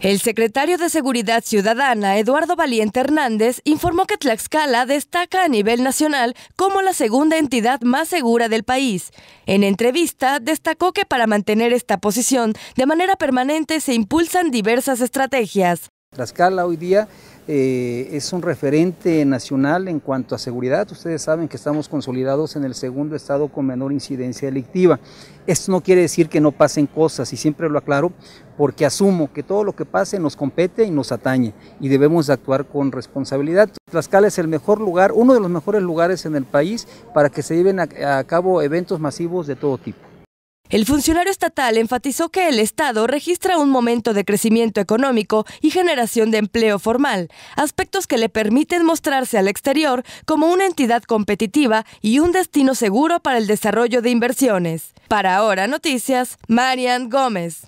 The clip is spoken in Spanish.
El secretario de Seguridad Ciudadana, Eduardo Valiente Hernández, informó que Tlaxcala destaca a nivel nacional como la segunda entidad más segura del país. En entrevista, destacó que para mantener esta posición de manera permanente se impulsan diversas estrategias. Tlaxcala hoy día eh, es un referente nacional en cuanto a seguridad. Ustedes saben que estamos consolidados en el segundo estado con menor incidencia delictiva. Esto no quiere decir que no pasen cosas y siempre lo aclaro porque asumo que todo lo que pase nos compete y nos atañe y debemos actuar con responsabilidad. Tlaxcala es el mejor lugar, uno de los mejores lugares en el país para que se lleven a cabo eventos masivos de todo tipo. El funcionario estatal enfatizó que el Estado registra un momento de crecimiento económico y generación de empleo formal, aspectos que le permiten mostrarse al exterior como una entidad competitiva y un destino seguro para el desarrollo de inversiones. Para ahora, noticias, Marian Gómez.